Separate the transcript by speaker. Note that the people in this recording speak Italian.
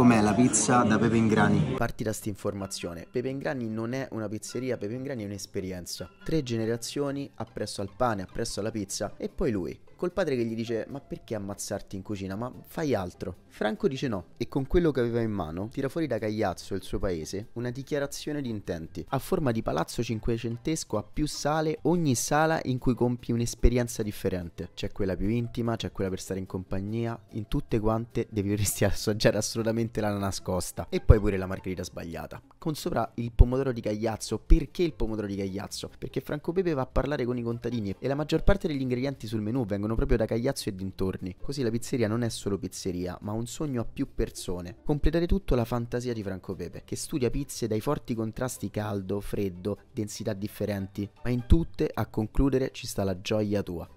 Speaker 1: com'è la pizza da Pepe Ingrani? Parti da st'informazione. Pepe Ingrani non è una pizzeria, Pepe Ingrani è un'esperienza. Tre generazioni appresso al pane, appresso alla pizza e poi lui, col padre che gli dice ma perché ammazzarti in cucina, ma fai altro. Franco dice no e con quello che aveva in mano tira fuori da Cagliazzo il suo paese una dichiarazione di intenti a forma di palazzo cinquecentesco a più sale ogni sala in cui compi un'esperienza differente. C'è quella più intima, c'è quella per stare in compagnia, in tutte quante devi assaggiare assolutamente la nascosta e poi pure la margherita sbagliata. Con sopra il pomodoro di Cagliazzo, perché il pomodoro di Cagliazzo? Perché Franco Pepe va a parlare con i contadini e la maggior parte degli ingredienti sul menù vengono vengono proprio da Cagliazzo e dintorni, così la pizzeria non è solo pizzeria, ma un sogno a più persone. Completare tutto la fantasia di Franco Pepe, che studia pizze dai forti contrasti caldo, freddo, densità differenti, ma in tutte a concludere ci sta la gioia tua.